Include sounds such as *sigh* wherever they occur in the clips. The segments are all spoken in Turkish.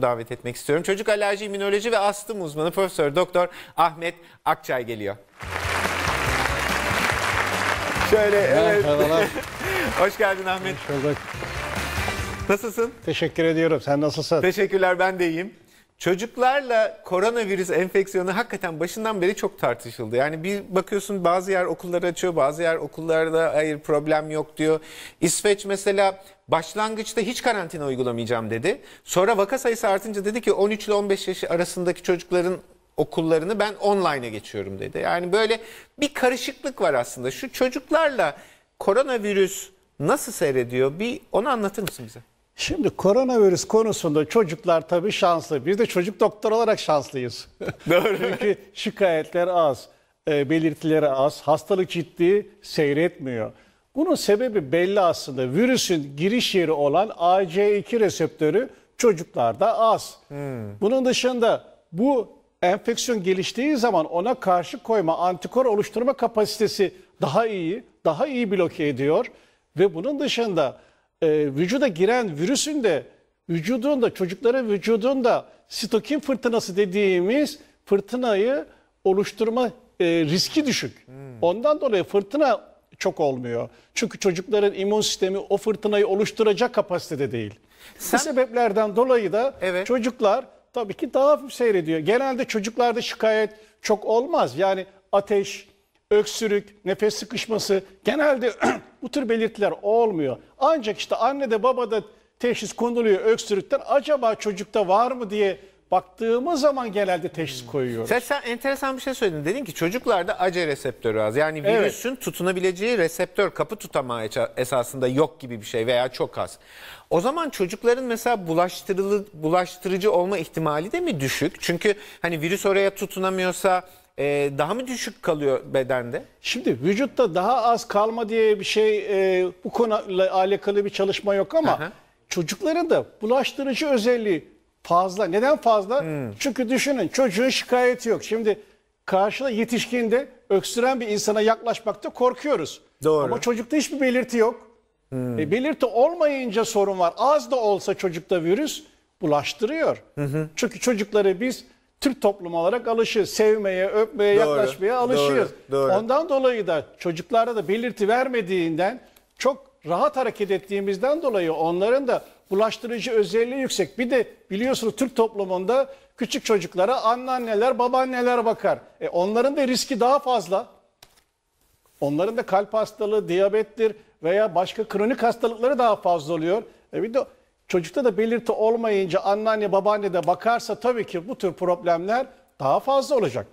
davet etmek istiyorum. Çocuk alerji, immünoloji ve astım uzmanı Profesör Doktor Ahmet Akçay geliyor. Şöyle evet. *laughs* Hoş geldin Ahmet. Hoş bulduk. Nasılsın? Teşekkür ediyorum. Sen nasılsın? Teşekkürler ben de iyiyim. Çocuklarla koronavirüs enfeksiyonu hakikaten başından beri çok tartışıldı. Yani bir bakıyorsun bazı yer okullar açıyor, bazı yer okullarda hayır problem yok diyor. İsveç mesela başlangıçta hiç karantina uygulamayacağım dedi. Sonra vaka sayısı artınca dedi ki 13 ile 15 yaş arasındaki çocukların okullarını ben online'a geçiyorum dedi. Yani böyle bir karışıklık var aslında. Şu çocuklarla koronavirüs nasıl seyrediyor? Bir onu anlatır mısın bize? Şimdi koronavirüs konusunda çocuklar tabii şanslı. Biz de çocuk doktor olarak şanslıyız. *laughs* Doğru. Çünkü şikayetler az, e, belirtileri az, hastalık ciddi seyretmiyor. Bunun sebebi belli aslında. Virüsün giriş yeri olan AC2 reseptörü çocuklarda az. Hmm. Bunun dışında bu enfeksiyon geliştiği zaman ona karşı koyma, antikor oluşturma kapasitesi daha iyi, daha iyi bloke ediyor ve bunun dışında e, vücuda giren virüsün de vücudunda, çocukların vücudunda sitokin fırtınası dediğimiz fırtınayı oluşturma e, riski düşük. Hmm. Ondan dolayı fırtına çok olmuyor. Çünkü çocukların immün sistemi o fırtınayı oluşturacak kapasitede değil. Sen... Bu sebeplerden dolayı da evet. çocuklar tabii ki daha hafif seyrediyor. Genelde çocuklarda şikayet çok olmaz. Yani ateş, öksürük, nefes sıkışması genelde *clears throat* bu tür belirtiler olmuyor. Ancak işte anne de baba da teşhis konuluyor öksürükten acaba çocukta var mı diye baktığımız zaman genelde teşhis hmm. koyuyoruz. Sen, sen enteresan bir şey söyledin. Dedin ki çocuklarda ACE reseptörü az. Yani virüsün evet. tutunabileceği reseptör kapı tutamağı esasında yok gibi bir şey veya çok az. O zaman çocukların mesela bulaştırılı, bulaştırıcı olma ihtimali de mi düşük? Çünkü hani virüs oraya tutunamıyorsa e, daha mı düşük kalıyor bedende? Şimdi vücutta daha az kalma diye bir şey e, bu konuyla alakalı bir çalışma yok ama Aha. çocukların da bulaştırıcı özelliği fazla. Neden fazla? Hmm. Çünkü düşünün çocuğun şikayeti yok. Şimdi karşıda yetişkinde öksüren bir insana yaklaşmakta korkuyoruz. Doğru. Ama çocukta hiçbir belirti yok. Hmm. E, belirti olmayınca sorun var. Az da olsa çocukta virüs bulaştırıyor. Hı hı. Çünkü çocukları biz Türk toplumu olarak alışır. Sevmeye, öpmeye, doğru, yaklaşmaya alışıyoruz. Doğru, doğru. Ondan dolayı da çocuklarda da belirti vermediğinden çok rahat hareket ettiğimizden dolayı onların da bulaştırıcı özelliği yüksek. Bir de biliyorsunuz Türk toplumunda küçük çocuklara anneanneler, babaanneler bakar. E onların da riski daha fazla. Onların da kalp hastalığı, diyabettir veya başka kronik hastalıkları daha fazla oluyor. E bir de Çocukta da belirti olmayınca anneanne babaanne de bakarsa tabii ki bu tür problemler daha fazla olacak.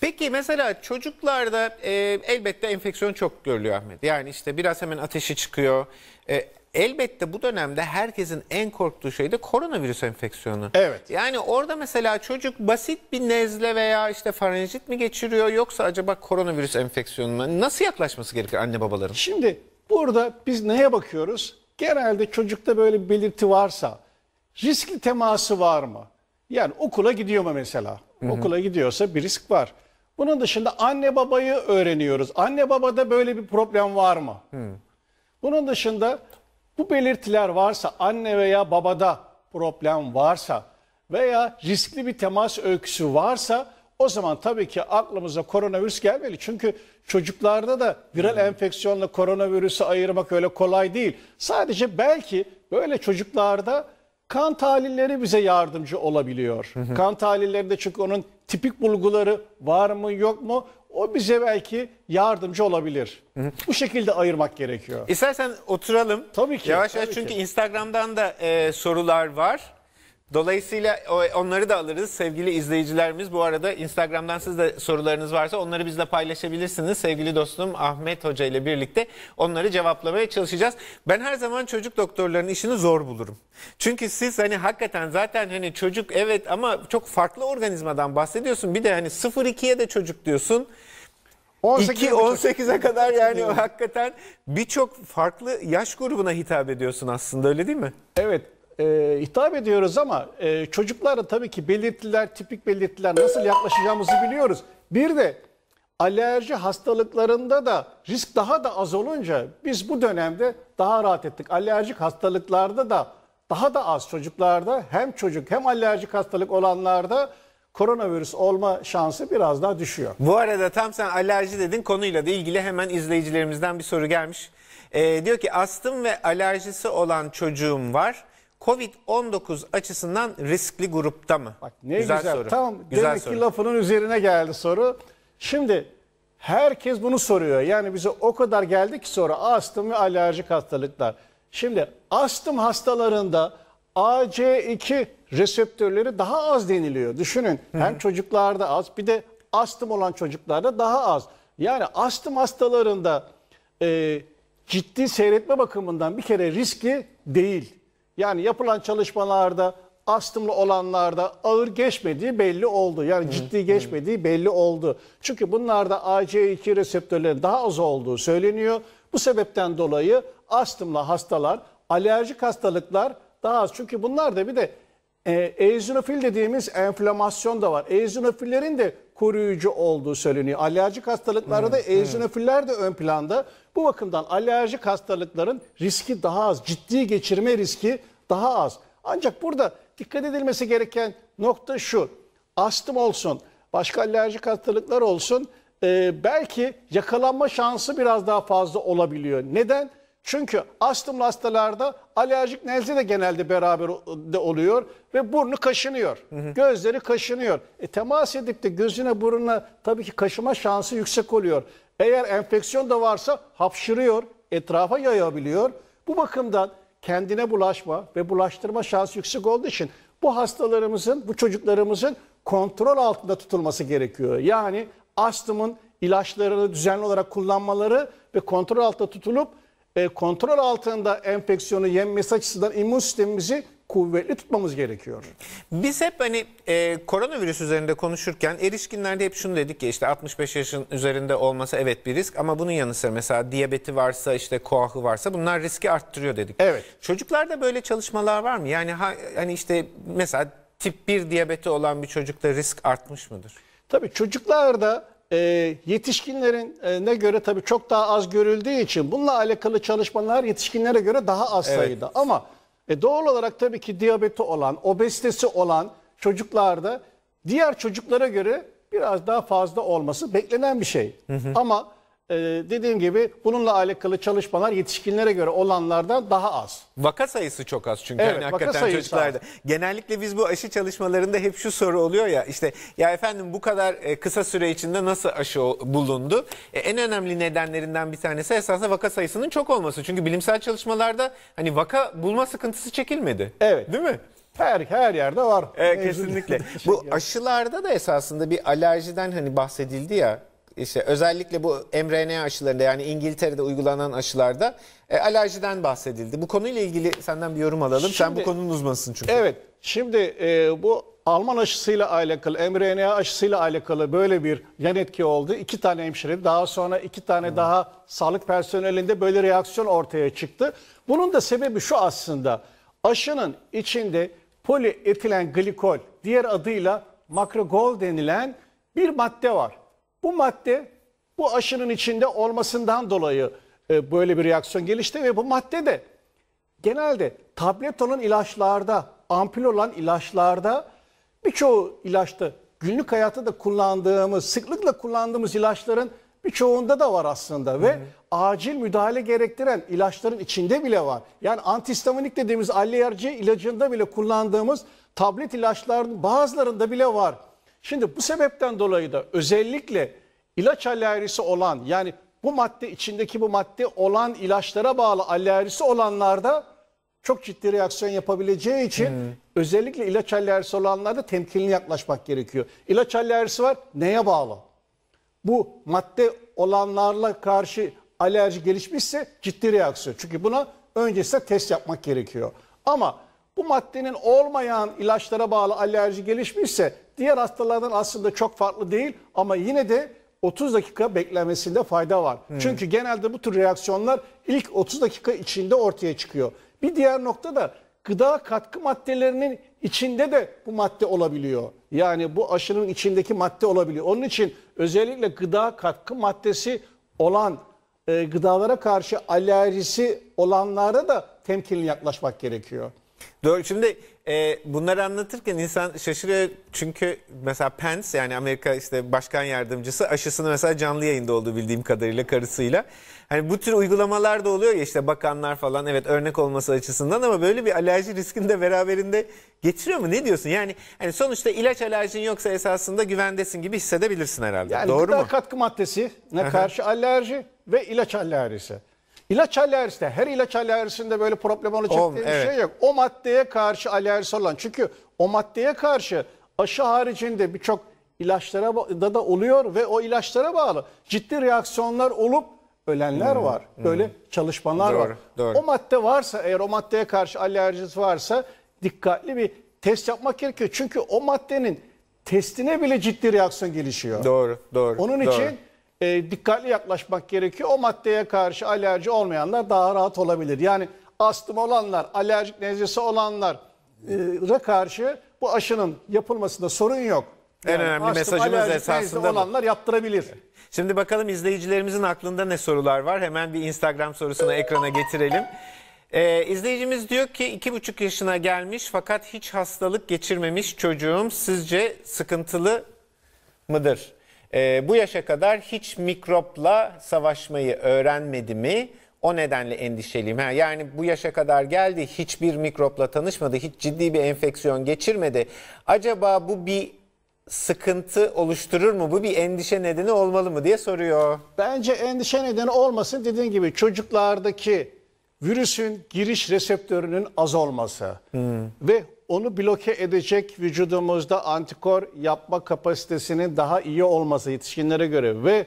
Peki mesela çocuklarda e, elbette enfeksiyon çok görülüyor Ahmet. Yani işte biraz hemen ateşi çıkıyor. E, elbette bu dönemde herkesin en korktuğu şey de koronavirüs enfeksiyonu. Evet. Yani orada mesela çocuk basit bir nezle veya işte farenjit mi geçiriyor yoksa acaba koronavirüs enfeksiyonuna nasıl yaklaşması gerekir anne babaların? Şimdi burada biz neye bakıyoruz? genelde çocukta böyle bir belirti varsa riskli teması var mı? Yani okula gidiyor mu mesela? Hı hı. Okula gidiyorsa bir risk var. Bunun dışında anne babayı öğreniyoruz. Anne babada böyle bir problem var mı? Hı. Bunun dışında bu belirtiler varsa anne veya babada problem varsa veya riskli bir temas öyküsü varsa o zaman tabii ki aklımıza koronavirüs gelmeli. Çünkü çocuklarda da viral hmm. enfeksiyonla koronavirüsü ayırmak öyle kolay değil. Sadece belki böyle çocuklarda kan tahlilleri bize yardımcı olabiliyor. Kan tahlillerinde çünkü onun tipik bulguları var mı yok mu o bize belki yardımcı olabilir. Bu şekilde ayırmak gerekiyor. İstersen oturalım. Tabii ki. Yavaş yavaş çünkü ki. Instagram'dan da e, sorular var. Dolayısıyla onları da alırız sevgili izleyicilerimiz. Bu arada Instagram'dan siz de sorularınız varsa onları bizle paylaşabilirsiniz. Sevgili dostum Ahmet Hoca ile birlikte onları cevaplamaya çalışacağız. Ben her zaman çocuk doktorlarının işini zor bulurum. Çünkü siz hani hakikaten zaten hani çocuk evet ama çok farklı organizmadan bahsediyorsun. Bir de hani 0-2'ye de çocuk diyorsun. 18 18'e kadar yani hakikaten birçok farklı yaş grubuna hitap ediyorsun aslında öyle değil mi? Evet e, hitap ediyoruz ama e, çocuklara tabii ki belirtiler, tipik belirtiler nasıl yaklaşacağımızı biliyoruz. Bir de alerji hastalıklarında da risk daha da az olunca biz bu dönemde daha rahat ettik. Alerjik hastalıklarda da daha da az çocuklarda hem çocuk hem alerjik hastalık olanlarda koronavirüs olma şansı biraz daha düşüyor. Bu arada tam sen alerji dedin konuyla da ilgili hemen izleyicilerimizden bir soru gelmiş. Ee, diyor ki astım ve alerjisi olan çocuğum var. Covid-19 açısından riskli grupta mı? Bak ne güzel, güzel soru. Tam güzel demek soru. ki lafının üzerine geldi soru. Şimdi herkes bunu soruyor. Yani bize o kadar geldi ki soru astım ve alerjik hastalıklar. Şimdi astım hastalarında AC2 reseptörleri daha az deniliyor. Düşünün Hı -hı. hem çocuklarda az bir de astım olan çocuklarda daha az. Yani astım hastalarında e, ciddi seyretme bakımından bir kere riski değil. Yani yapılan çalışmalarda astımlı olanlarda ağır geçmediği belli oldu. Yani hı, ciddi geçmediği hı. belli oldu. Çünkü bunlarda ace 2 reseptörleri daha az olduğu söyleniyor. Bu sebepten dolayı astımlı hastalar, alerjik hastalıklar daha az. Çünkü bunlar da bir de e, eozinofil dediğimiz enflamasyon da var. Eozinofillerin de koruyucu olduğu söyleniyor. Alerjik hastalıklarda evet, eozinofiller de ön planda. Bu bakımdan alerjik hastalıkların riski daha az, ciddi geçirme riski daha az. Ancak burada dikkat edilmesi gereken nokta şu. Astım olsun, başka alerjik hastalıklar olsun e, belki yakalanma şansı biraz daha fazla olabiliyor. Neden? Çünkü astımlı hastalarda alerjik nezle de genelde beraber de oluyor ve burnu kaşınıyor. Hı hı. Gözleri kaşınıyor. E, temas edip de gözüne burnuna tabii ki kaşıma şansı yüksek oluyor. Eğer enfeksiyon da varsa hapşırıyor, etrafa yayabiliyor. Bu bakımdan kendine bulaşma ve bulaştırma şansı yüksek olduğu için bu hastalarımızın, bu çocuklarımızın kontrol altında tutulması gerekiyor. Yani astımın ilaçlarını düzenli olarak kullanmaları ve kontrol altında tutulup e, kontrol altında enfeksiyonu yenmesi açısından immün sistemimizi kuvvetli tutmamız gerekiyor. Biz hep hani e, koronavirüs üzerinde konuşurken erişkinlerde hep şunu dedik ya işte 65 yaşın üzerinde olması evet bir risk ama bunun yanı sıra mesela diyabeti varsa işte koahı varsa bunlar riski arttırıyor dedik. Evet. Çocuklarda böyle çalışmalar var mı? Yani ha, hani işte mesela tip 1 diyabeti olan bir çocukta risk artmış mıdır? Tabii çocuklarda e, yetişkinlerin e, ne göre tabii çok daha az görüldüğü için bununla alakalı çalışmalar yetişkinlere göre daha az evet. sayıda ama e doğal olarak tabii ki diyabeti olan, obezitesi olan çocuklarda diğer çocuklara göre biraz daha fazla olması beklenen bir şey. Hı hı. Ama ee, dediğim gibi bununla alakalı çalışmalar yetişkinlere göre olanlardan daha az. Vaka sayısı çok az çünkü evet, yani hakikaten çocuklarda. Az. Genellikle biz bu aşı çalışmalarında hep şu soru oluyor ya işte ya efendim bu kadar e, kısa süre içinde nasıl aşı bulundu? E, en önemli nedenlerinden bir tanesi esasında vaka sayısının çok olması. Çünkü bilimsel çalışmalarda hani vaka bulma sıkıntısı çekilmedi. Evet. Değil mi? Her her yerde var. E, kesinlikle. *laughs* bu aşılarda da esasında bir alerjiden hani bahsedildi ya işte özellikle bu mRNA aşılarında yani İngiltere'de uygulanan aşılarda e, alerjiden bahsedildi. Bu konuyla ilgili senden bir yorum alalım. Şimdi, Sen bu konunun uzmanısın çünkü. Evet. Şimdi e, bu Alman aşısıyla alakalı, mRNA aşısıyla alakalı böyle bir yan etki oldu. İki tane hemşire, daha sonra iki tane hmm. daha sağlık personelinde böyle reaksiyon ortaya çıktı. Bunun da sebebi şu aslında. Aşının içinde polietilen glikol, diğer adıyla makrogol denilen bir madde var. Bu madde bu aşının içinde olmasından dolayı e, böyle bir reaksiyon gelişti ve bu madde de genelde tablet olan ilaçlarda, ampul olan ilaçlarda birçoğu ilaçta günlük hayatta da kullandığımız, sıklıkla kullandığımız ilaçların birçoğunda da var aslında ve hı hı. acil müdahale gerektiren ilaçların içinde bile var. Yani antihistaminik dediğimiz allerji ilacında bile kullandığımız tablet ilaçların bazılarında bile var. Şimdi bu sebepten dolayı da özellikle ilaç alerjisi olan yani bu madde içindeki bu madde olan ilaçlara bağlı alerjisi olanlarda çok ciddi reaksiyon yapabileceği için hmm. özellikle ilaç alerjisi olanlarda temkinli yaklaşmak gerekiyor. İlaç alerjisi var neye bağlı? Bu madde olanlarla karşı alerji gelişmişse ciddi reaksiyon. Çünkü buna öncesinde test yapmak gerekiyor. Ama bu maddenin olmayan ilaçlara bağlı alerji gelişmişse diğer hastalardan aslında çok farklı değil ama yine de 30 dakika beklemesinde fayda var. Hmm. Çünkü genelde bu tür reaksiyonlar ilk 30 dakika içinde ortaya çıkıyor. Bir diğer nokta da gıda katkı maddelerinin içinde de bu madde olabiliyor. Yani bu aşının içindeki madde olabiliyor. Onun için özellikle gıda katkı maddesi olan e, gıdalara karşı alerjisi olanlara da temkinli yaklaşmak gerekiyor. Doğru. Şimdi e, bunları anlatırken insan şaşırıyor. Çünkü mesela Pence yani Amerika işte başkan yardımcısı aşısını mesela canlı yayında oldu bildiğim kadarıyla karısıyla. Hani bu tür uygulamalar da oluyor ya işte bakanlar falan evet örnek olması açısından ama böyle bir alerji riskini de beraberinde getiriyor mu? Ne diyorsun? Yani hani sonuçta ilaç alerjin yoksa esasında güvendesin gibi hissedebilirsin herhalde. Yani Doğru gıda mu? katkı maddesine karşı alerji ve ilaç alerjisi. İlaç alerjisi de her ilaç alerjisinde böyle problem olacak o, diye bir şey yok. O maddeye karşı alerjisi olan çünkü o maddeye karşı aşı haricinde birçok ilaçlara da da oluyor ve o ilaçlara bağlı ciddi reaksiyonlar olup ölenler hmm, var. Hmm. Böyle hmm. çalışmalar doğru, var. Doğru. O madde varsa eğer o maddeye karşı alerjisi varsa dikkatli bir test yapmak gerekiyor. Çünkü o maddenin testine bile ciddi reaksiyon gelişiyor. Doğru, doğru. Onun doğru. için e, dikkatli yaklaşmak gerekiyor. O maddeye karşı alerji olmayanlar daha rahat olabilir. Yani astım olanlar, alerjik nezlesi olanlara e, karşı bu aşının yapılmasında sorun yok. En yani önemli astım, mesajımız alerjik esasında nezle olanlar bu. yaptırabilir. Şimdi bakalım izleyicilerimizin aklında ne sorular var. Hemen bir Instagram sorusunu ekrana getirelim. Ee, izleyicimiz diyor ki iki buçuk yaşına gelmiş fakat hiç hastalık geçirmemiş çocuğum sizce sıkıntılı mıdır? E, bu yaşa kadar hiç mikropla savaşmayı öğrenmedi mi? O nedenle endişeliyim. Ha, yani bu yaşa kadar geldi, hiçbir mikropla tanışmadı, hiç ciddi bir enfeksiyon geçirmedi. Acaba bu bir sıkıntı oluşturur mu? Bu bir endişe nedeni olmalı mı diye soruyor. Bence endişe nedeni olmasın. Dediğin gibi çocuklardaki virüsün giriş reseptörünün az olması hmm. ve onu bloke edecek vücudumuzda antikor yapma kapasitesinin daha iyi olması yetişkinlere göre ve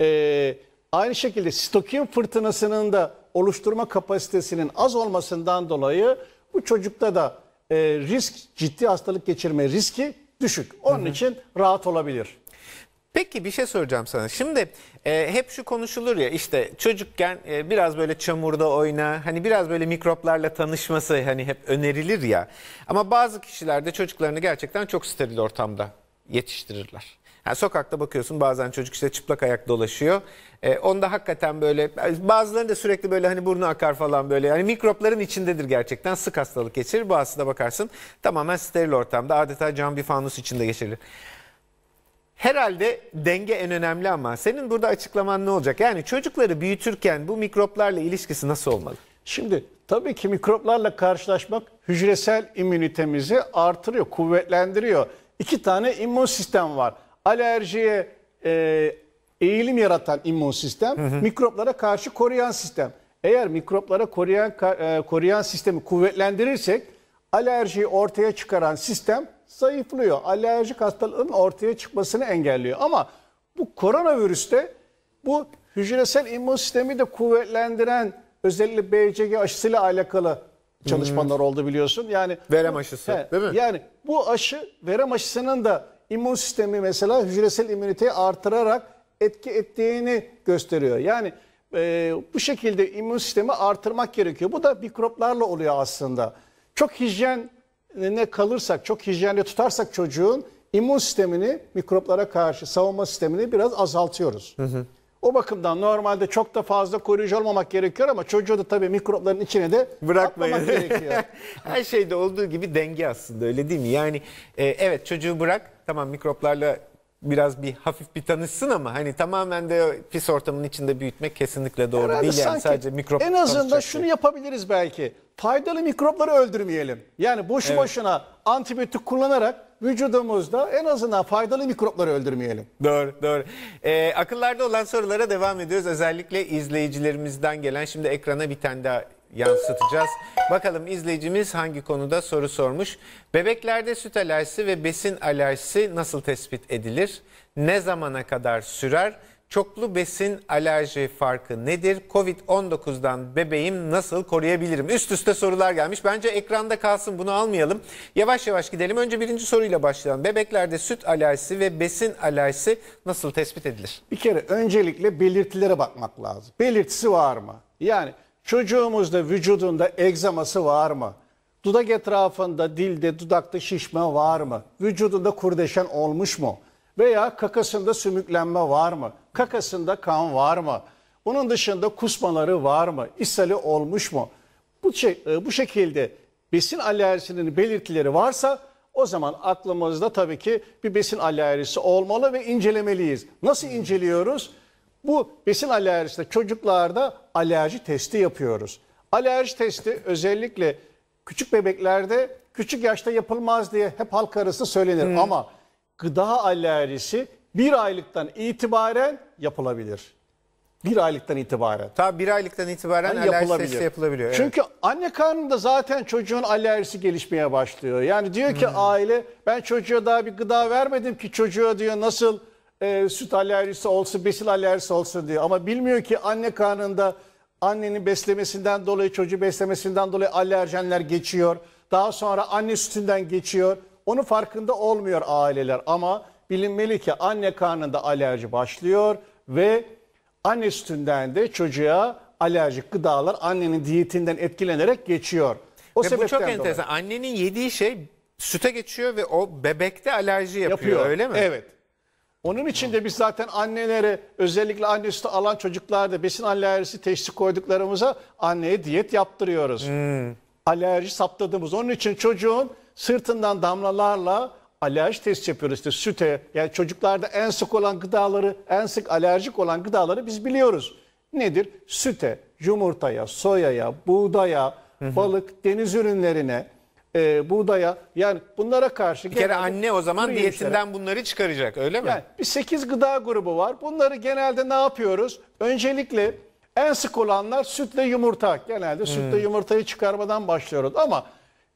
e, aynı şekilde sitokin fırtınasının da oluşturma kapasitesinin az olmasından dolayı bu çocukta da e, risk ciddi hastalık geçirme riski düşük. Onun hı hı. için rahat olabilir. Peki bir şey soracağım sana. Şimdi e, hep şu konuşulur ya işte çocukken e, biraz böyle çamurda oyna, hani biraz böyle mikroplarla tanışması hani hep önerilir ya. Ama bazı kişilerde çocuklarını gerçekten çok steril ortamda yetiştirirler. Yani sokakta bakıyorsun bazen çocuk işte çıplak ayak dolaşıyor. E, onda hakikaten böyle e, bazılarının da sürekli böyle hani burnu akar falan böyle. Yani mikropların içindedir gerçekten sık hastalık geçirir. Bu aslında bakarsın tamamen steril ortamda adeta cam bir fanus içinde geçirilir. Herhalde denge en önemli ama senin burada açıklaman ne olacak? Yani çocukları büyütürken bu mikroplarla ilişkisi nasıl olmalı? Şimdi tabii ki mikroplarla karşılaşmak hücresel immünitemizi artırıyor, kuvvetlendiriyor. İki tane immün sistem var. Alerjiye e, eğilim yaratan immün sistem, hı hı. mikroplara karşı koruyan sistem. Eğer mikroplara koruyan, e, koruyan sistemi kuvvetlendirirsek alerjiyi ortaya çıkaran sistem zayıflıyor. Alerjik hastalığın ortaya çıkmasını engelliyor. Ama bu koronavirüste bu hücresel immün sistemi de kuvvetlendiren özellikle BCG aşısıyla alakalı çalışmalar hmm. oldu biliyorsun. Yani verem aşısı he, değil mi? Yani bu aşı verem aşısının da immün sistemi mesela hücresel immüniteyi artırarak etki ettiğini gösteriyor. Yani e, bu şekilde immün sistemi artırmak gerekiyor. Bu da mikroplarla oluyor aslında. Çok hijyen ne kalırsak, çok hijyenli tutarsak çocuğun immün sistemini mikroplara karşı savunma sistemini biraz azaltıyoruz. Hı hı. O bakımdan normalde çok da fazla koruyucu olmamak gerekiyor ama çocuğu da tabii mikropların içine de bırakmayın gerekiyor. *laughs* Her şeyde olduğu gibi denge aslında öyle değil mi? Yani e, evet çocuğu bırak tamam mikroplarla biraz bir hafif bir tanışsın ama hani tamamen de pis ortamın içinde büyütmek kesinlikle doğru Herhalde değil yani sadece mikrop En azından şunu şey. yapabiliriz belki. Faydalı mikropları öldürmeyelim. Yani boşu Evet. boşuna antibiyotik kullanarak vücudumuzda en azından faydalı mikropları öldürmeyelim. Doğru, doğru. Ee, akıllarda olan sorulara devam ediyoruz. Özellikle izleyicilerimizden gelen şimdi ekrana bir tane daha yansıtacağız. Bakalım izleyicimiz hangi konuda soru sormuş. Bebeklerde süt alerjisi ve besin alerjisi nasıl tespit edilir? Ne zamana kadar sürer? Çoklu besin alerji farkı nedir? Covid-19'dan bebeğim nasıl koruyabilirim? Üst üste sorular gelmiş. Bence ekranda kalsın bunu almayalım. Yavaş yavaş gidelim. Önce birinci soruyla başlayalım. Bebeklerde süt alerjisi ve besin alerjisi nasıl tespit edilir? Bir kere öncelikle belirtilere bakmak lazım. Belirtisi var mı? Yani Çocuğumuzda vücudunda egzaması var mı? Dudak etrafında, dilde, dudakta şişme var mı? Vücudunda kurdeşen olmuş mu? Veya kakasında sümüklenme var mı? Kakasında kan var mı? Onun dışında kusmaları var mı? İshali olmuş mu? Bu, şey, e, bu şekilde besin alerjisinin belirtileri varsa o zaman aklımızda tabii ki bir besin alerjisi olmalı ve incelemeliyiz. Nasıl inceliyoruz? Bu besin alerjisinde çocuklarda alerji testi yapıyoruz. Alerji testi özellikle küçük bebeklerde küçük yaşta yapılmaz diye hep halk arası söylenir. Hmm. Ama gıda alerjisi bir aylıktan itibaren yapılabilir. Bir aylıktan itibaren. Tabi bir aylıktan itibaren yani alerji testi yapılabiliyor. Çünkü evet. anne karnında zaten çocuğun alerjisi gelişmeye başlıyor. Yani diyor ki hmm. aile ben çocuğa daha bir gıda vermedim ki çocuğa diyor nasıl e, süt alerjisi olsun, besin alerjisi olsun diyor. Ama bilmiyor ki anne karnında annenin beslemesinden dolayı, çocuğu beslemesinden dolayı alerjenler geçiyor. Daha sonra anne sütünden geçiyor. Onun farkında olmuyor aileler ama bilinmeli ki anne karnında alerji başlıyor ve anne sütünden de çocuğa alerjik gıdalar annenin diyetinden etkilenerek geçiyor. O ve bu çok dolayı. enteresan. Annenin yediği şey süte geçiyor ve o bebekte alerji yapıyor, yapıyor. öyle mi? Evet. Onun için de biz zaten annelere özellikle anne üstü alan çocuklarda besin alerjisi teşhis koyduklarımıza anneye diyet yaptırıyoruz. Hmm. Alerji saptadığımız. Onun için çocuğun sırtından damlalarla alerji test yapıyoruz. İşte süte yani çocuklarda en sık olan gıdaları en sık alerjik olan gıdaları biz biliyoruz. Nedir? Süte, yumurtaya, soyaya, buğdaya, balık, deniz ürünlerine, e, buğdaya yani bunlara karşı bir kere anne o zaman diyetinden yemişlere. bunları çıkaracak öyle mi? Yani bir 8 gıda grubu var. Bunları genelde ne yapıyoruz? Öncelikle en sık olanlar sütle yumurta. Genelde sütle hmm. yumurtayı çıkarmadan başlıyoruz ama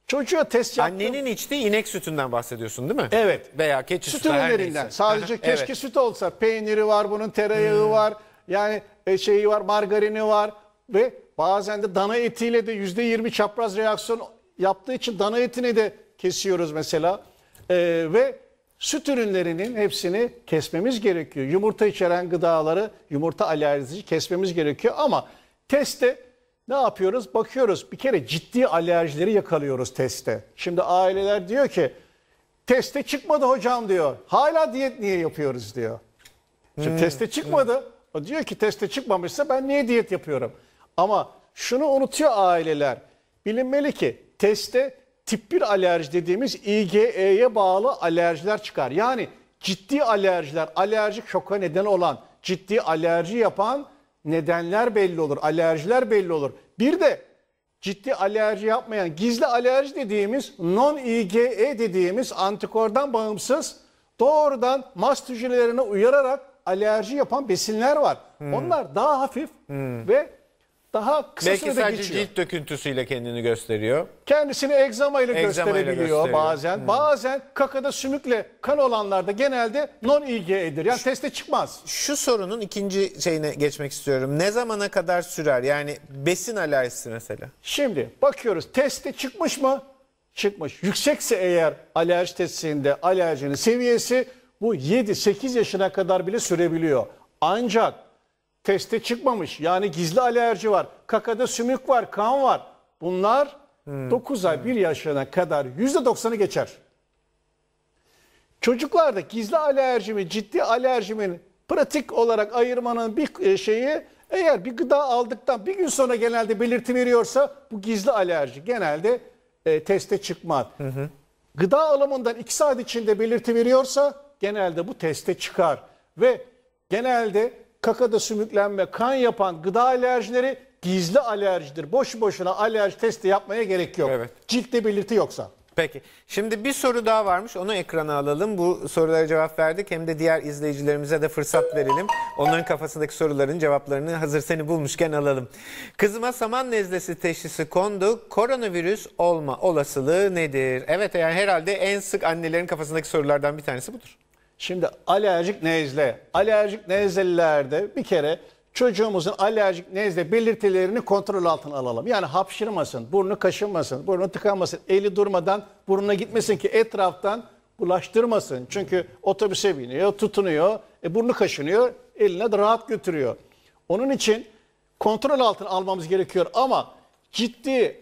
çocuğa test yaptığım Annenin içtiği inek sütünden bahsediyorsun değil mi? Evet. Veya keçi süt sütü her ürünlerinden. neyse. Sadece Evet. keşke süt olsa. Peyniri var bunun, tereyağı hmm. var. Yani e, şeyi var, margarini var ve bazen de dana etiyle de %20 çapraz reaksiyon yaptığı için dana etini de kesiyoruz mesela. E, ve süt ürünlerinin hepsini kesmemiz gerekiyor. Yumurta içeren gıdaları, yumurta alerjisi kesmemiz gerekiyor ama testte ne yapıyoruz? Bakıyoruz bir kere ciddi alerjileri yakalıyoruz testte. Şimdi aileler diyor ki teste çıkmadı hocam diyor. Hala diyet niye yapıyoruz diyor. Şimdi hmm, teste çıkmadı. Evet. O diyor ki teste çıkmamışsa ben niye diyet yapıyorum? Ama şunu unutuyor aileler. Bilinmeli ki teste tip 1 alerji dediğimiz IgE'ye bağlı alerjiler çıkar. Yani ciddi alerjiler, alerjik şoka neden olan, ciddi alerji yapan nedenler belli olur, alerjiler belli olur. Bir de ciddi alerji yapmayan, gizli alerji dediğimiz non-IgE dediğimiz antikordan bağımsız doğrudan mast hücrelerine uyararak alerji yapan besinler var. Hmm. Onlar daha hafif hmm. ve daha kısa Belki sürede sadece cilt döküntüsüyle kendini gösteriyor. Kendisini egzama ile gösterebiliyor gösteriyor. bazen. Hmm. Bazen kakada sümükle kan olanlarda genelde non IgE'dir. Yani teste çıkmaz. Şu sorunun ikinci şeyine geçmek istiyorum. Ne zamana kadar sürer? Yani besin alerjisi mesela. Şimdi bakıyoruz teste çıkmış mı? Çıkmış. Yüksekse eğer alerji testinde alerjinin seviyesi bu 7-8 yaşına kadar bile sürebiliyor. Ancak teste çıkmamış. Yani gizli alerji var. Kakada sümük var, kan var. Bunlar hmm. 9 ay 1 yaşına kadar %90'ı geçer. Çocuklarda gizli alerjimi, ciddi alerjimin pratik olarak ayırmanın bir e, şeyi eğer bir gıda aldıktan bir gün sonra genelde belirti veriyorsa bu gizli alerji genelde e, teste çıkmaz. Hı hı. Gıda alımından 2 saat içinde belirti veriyorsa genelde bu teste çıkar ve genelde kakada sümüklenme, kan yapan gıda alerjileri gizli alerjidir. Boş boşuna alerji testi yapmaya gerek yok. Evet. Ciltte belirti yoksa. Peki. Şimdi bir soru daha varmış. Onu ekrana alalım. Bu sorulara cevap verdik. Hem de diğer izleyicilerimize de fırsat verelim. Onların kafasındaki soruların cevaplarını hazır seni bulmuşken alalım. Kızıma saman nezlesi teşhisi kondu. Koronavirüs olma olasılığı nedir? Evet yani herhalde en sık annelerin kafasındaki sorulardan bir tanesi budur. Şimdi alerjik nezle. Alerjik nezlelerde bir kere çocuğumuzun alerjik nezle belirtilerini kontrol altına alalım. Yani hapşırmasın, burnu kaşınmasın, burnu tıkanmasın, eli durmadan burnuna gitmesin ki etraftan bulaştırmasın. Çünkü otobüse biniyor, tutunuyor, e, burnu kaşınıyor, eline de rahat götürüyor. Onun için kontrol altına almamız gerekiyor ama ciddi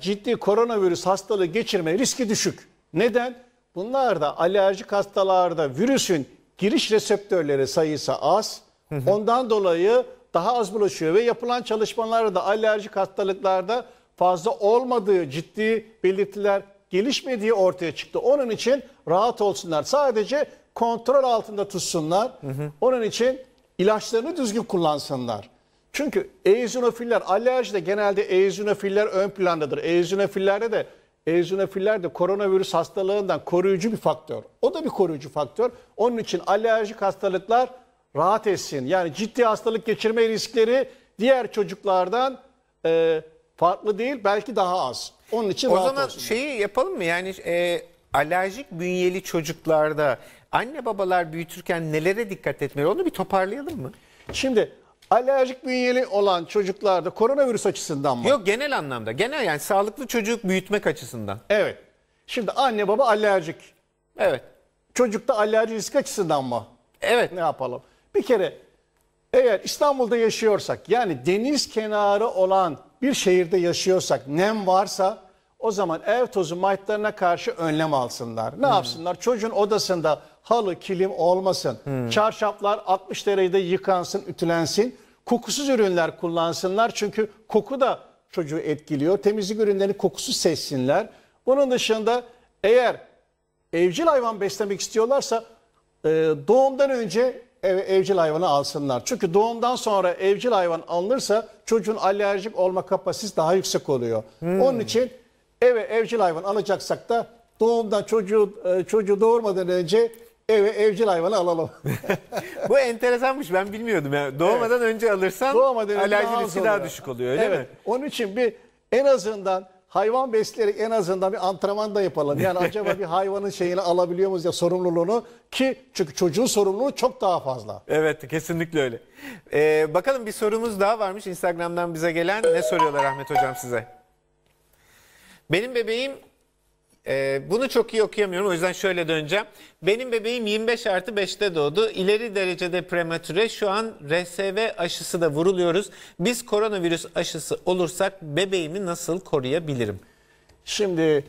ciddi koronavirüs hastalığı geçirme riski düşük. Neden? Bunlar da alerjik hastalarda virüsün giriş reseptörleri sayısı az. Ondan dolayı daha az bulaşıyor ve yapılan çalışmalarda alerjik hastalıklarda fazla olmadığı ciddi belirtiler gelişmediği ortaya çıktı. Onun için rahat olsunlar. Sadece kontrol altında tutsunlar. Onun için ilaçlarını düzgün kullansınlar. Çünkü eozinofiller alerjide genelde eozinofiller ön plandadır. Eozinofillerde de eozinofiller de koronavirüs hastalığından koruyucu bir faktör. O da bir koruyucu faktör. Onun için alerjik hastalıklar rahat etsin. Yani ciddi hastalık geçirme riskleri diğer çocuklardan e, farklı değil belki daha az. Onun için o rahat zaman şeyi yapalım mı yani e, alerjik bünyeli çocuklarda anne babalar büyütürken nelere dikkat etmeli onu bir toparlayalım mı? Şimdi Alerjik bünyeli olan çocuklarda koronavirüs açısından mı? Yok genel anlamda. Genel yani sağlıklı çocuk büyütmek açısından. Evet. Şimdi anne baba alerjik. Evet. Çocukta alerji risk açısından mı? Evet. Ne yapalım? Bir kere eğer İstanbul'da yaşıyorsak yani deniz kenarı olan bir şehirde yaşıyorsak nem varsa o zaman ev tozu mayıtlarına karşı önlem alsınlar. Ne hmm. yapsınlar? Çocuğun odasında halı, kilim olmasın. Hmm. Çarşaflar 60 derecede yıkansın, ütülensin. Kokusuz ürünler kullansınlar çünkü koku da çocuğu etkiliyor. Temizlik ürünlerini kokusuz seçsinler. Bunun dışında eğer evcil hayvan beslemek istiyorlarsa e, doğumdan önce ev, evcil hayvanı alsınlar. Çünkü doğumdan sonra evcil hayvan alınırsa çocuğun alerjik olma kapasitesi daha yüksek oluyor. Hmm. Onun için eve evcil hayvan alacaksak da doğumdan çocuğu e, çocuğu doğurmadan önce Eve evcil hayvanı alalım. *laughs* Bu enteresanmış ben bilmiyordum. Yani doğmadan önce alırsan Doğmadan önce alerji daha az riski daha düşük oluyor öyle evet. mi? Onun için bir en azından hayvan besleyerek en azından bir antrenman da yapalım. Yani *laughs* acaba bir hayvanın şeyini alabiliyor muyuz ya sorumluluğunu ki çünkü çocuğun sorumluluğu çok daha fazla. Evet kesinlikle öyle. Ee, bakalım bir sorumuz daha varmış Instagram'dan bize gelen. Ne soruyorlar Ahmet Hocam size? Benim bebeğim ee, bunu çok iyi okuyamıyorum o yüzden şöyle döneceğim. Benim bebeğim 25 artı 5'te doğdu. İleri derecede prematüre şu an RSV aşısı da vuruluyoruz. Biz koronavirüs aşısı olursak bebeğimi nasıl koruyabilirim? Şimdi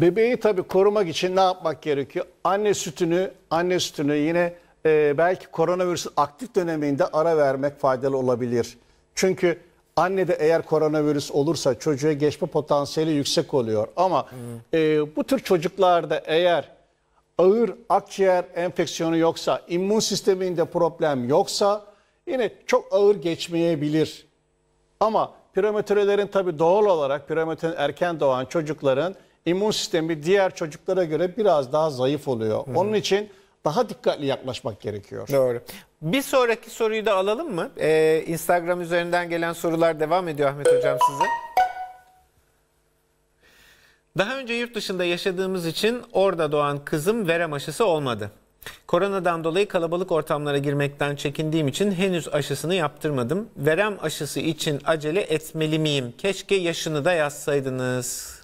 bebeği tabii korumak için ne yapmak gerekiyor? Anne sütünü, anne sütünü yine e, belki koronavirüs aktif döneminde ara vermek faydalı olabilir. Çünkü Anne de eğer koronavirüs olursa çocuğa geçme potansiyeli yüksek oluyor. Ama e, bu tür çocuklarda eğer ağır akciğer enfeksiyonu yoksa, immün sisteminde problem yoksa yine çok ağır geçmeyebilir. Ama prematürelerin tabii doğal olarak prematüren erken doğan çocukların immün sistemi diğer çocuklara göre biraz daha zayıf oluyor. Onun için daha dikkatli yaklaşmak gerekiyor. Doğru. Bir sonraki soruyu da alalım mı? Ee, Instagram üzerinden gelen sorular devam ediyor Ahmet Hocam size. Daha önce yurt dışında yaşadığımız için orada doğan kızım verem aşısı olmadı. Koronadan dolayı kalabalık ortamlara girmekten çekindiğim için henüz aşısını yaptırmadım. Verem aşısı için acele etmeli miyim? Keşke yaşını da yazsaydınız.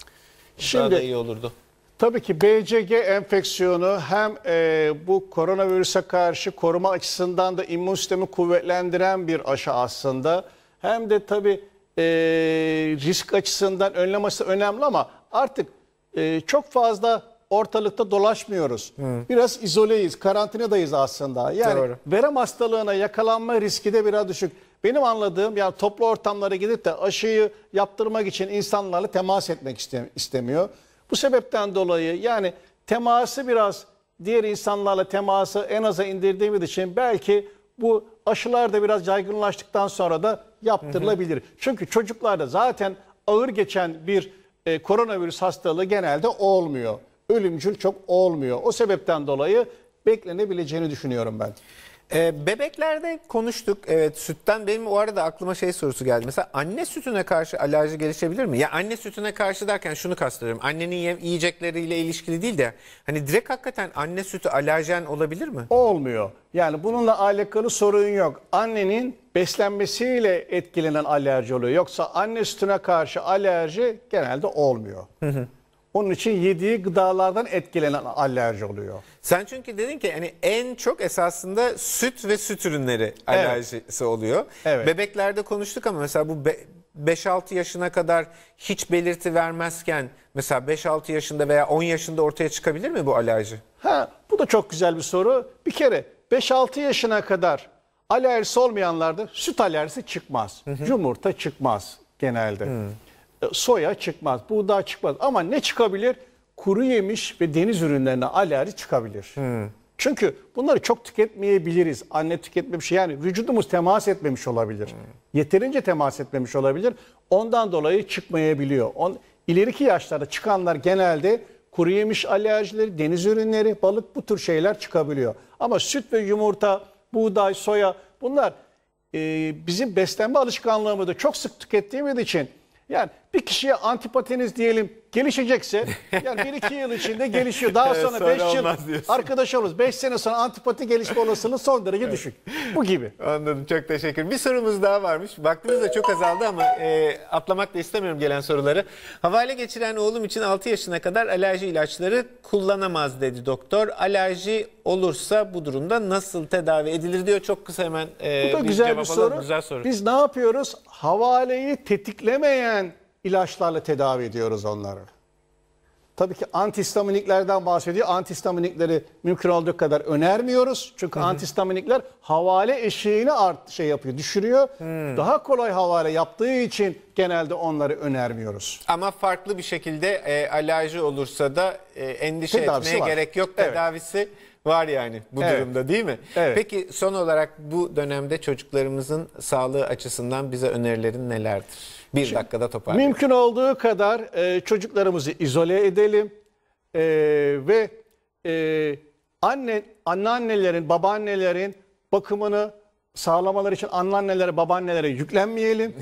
Şimdi, Daha da iyi olurdu. Tabii ki BCG enfeksiyonu hem e, bu koronavirüse karşı koruma açısından da immün sistemi kuvvetlendiren bir aşı aslında. Hem de tabii e, risk açısından önlem açısı önemli ama artık e, çok fazla ortalıkta dolaşmıyoruz. Hı. Biraz izoleyiz, karantinadayız aslında. Yani Doğru. verem hastalığına yakalanma riski de biraz düşük. Benim anladığım yani toplu ortamlara gidip de aşıyı yaptırmak için insanlarla temas etmek istemiyor. Bu sebepten dolayı yani teması biraz diğer insanlarla teması en aza indirdiğimiz için belki bu aşılar da biraz yaygınlaştıktan sonra da yaptırılabilir. Hı hı. Çünkü çocuklarda zaten ağır geçen bir e, koronavirüs hastalığı genelde olmuyor. Ölümcül çok olmuyor. O sebepten dolayı beklenebileceğini düşünüyorum ben. E, ee, bebeklerde konuştuk. Evet sütten benim o arada aklıma şey sorusu geldi. Mesela anne sütüne karşı alerji gelişebilir mi? Ya anne sütüne karşı derken şunu kastediyorum. Annenin yem yiyecekleriyle ilişkili değil de hani direkt hakikaten anne sütü alerjen olabilir mi? olmuyor. Yani bununla alakalı sorun yok. Annenin beslenmesiyle etkilenen alerji oluyor. Yoksa anne sütüne karşı alerji genelde olmuyor. Hı hı. Onun için yediği gıdalardan etkilenen alerji oluyor. Sen çünkü dedin ki hani en çok esasında süt ve süt ürünleri alerjisi oluyor. Evet. Bebeklerde konuştuk ama mesela bu be- 5-6 yaşına kadar hiç belirti vermezken mesela 5-6 yaşında veya 10 yaşında ortaya çıkabilir mi bu alerji? Ha, bu da çok güzel bir soru. Bir kere 5-6 yaşına kadar alerjisi olmayanlarda süt alerjisi çıkmaz. Yumurta çıkmaz genelde. E, soya çıkmaz, buğday çıkmaz. Ama ne çıkabilir? Kuru yemiş ve deniz ürünlerine alerji çıkabilir. Hmm. Çünkü bunları çok tüketmeyebiliriz. Anne tüketmemiş yani vücudumuz temas etmemiş olabilir. Hmm. Yeterince temas etmemiş olabilir. Ondan dolayı çıkmayabiliyor. On, ileriki yaşlarda çıkanlar genelde kuru yemiş alerjileri, deniz ürünleri, balık bu tür şeyler çıkabiliyor. Ama süt ve yumurta, buğday, soya bunlar e, bizim beslenme alışkanlığımızda çok sık tükettiğimiz için yani bir kişiye antipatiniz diyelim gelişecekse yani bir iki yıl içinde gelişiyor. Daha *laughs* sonra, sonra beş yıl arkadaş oluruz. Beş sene sonra antipati gelişme olasılığı son derece evet. düşük. Bu gibi. Anladım. Çok teşekkür. Bir sorumuz daha varmış. Vaktimiz de çok azaldı ama e, atlamak da istemiyorum gelen soruları. Havale geçiren oğlum için 6 yaşına kadar alerji ilaçları kullanamaz dedi doktor. Alerji olursa bu durumda nasıl tedavi edilir diyor. Çok kısa hemen e, bu da bir cevap bir soru. Alalım. Güzel soru. Biz ne yapıyoruz? Havaleyi tetiklemeyen ilaçlarla tedavi ediyoruz onları. Tabii ki antistaminiklerden bahsediyor. Antistaminikleri mümkün olduğu kadar önermiyoruz. Çünkü hı hı. antistaminikler havale eşiğini art şey yapıyor, düşürüyor. Hı. Daha kolay havale yaptığı için genelde onları önermiyoruz. Ama farklı bir şekilde e, alerji olursa da e, endişe Tedavisi etmeye var. gerek yok. Tedavisi evet var yani bu evet. durumda değil mi? Evet. Peki son olarak bu dönemde çocuklarımızın sağlığı açısından bize önerilerin nelerdir? Bir Şimdi, dakikada toparlayalım. Mümkün olduğu kadar e, çocuklarımızı izole edelim e, ve e, anne anneannelerin, babaannelerin bakımını sağlamaları için anneannelere, babaannelere yüklenmeyelim.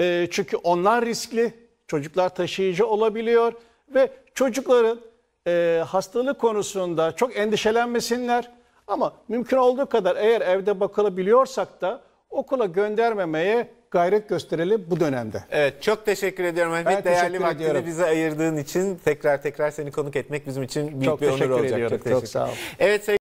e, çünkü onlar riskli, çocuklar taşıyıcı olabiliyor ve çocukların e, hastalık konusunda çok endişelenmesinler. Ama mümkün olduğu kadar eğer evde bakılabiliyorsak da okula göndermemeye gayret gösterelim bu dönemde. Evet çok teşekkür ediyorum Mehmet. Ben Değerli teşekkür vaktini ediyorum. bize ayırdığın için tekrar tekrar seni konuk etmek bizim için büyük çok bir onur olacak. Ediyorum. Çok teşekkür ederim. Çok sağ ol. Evet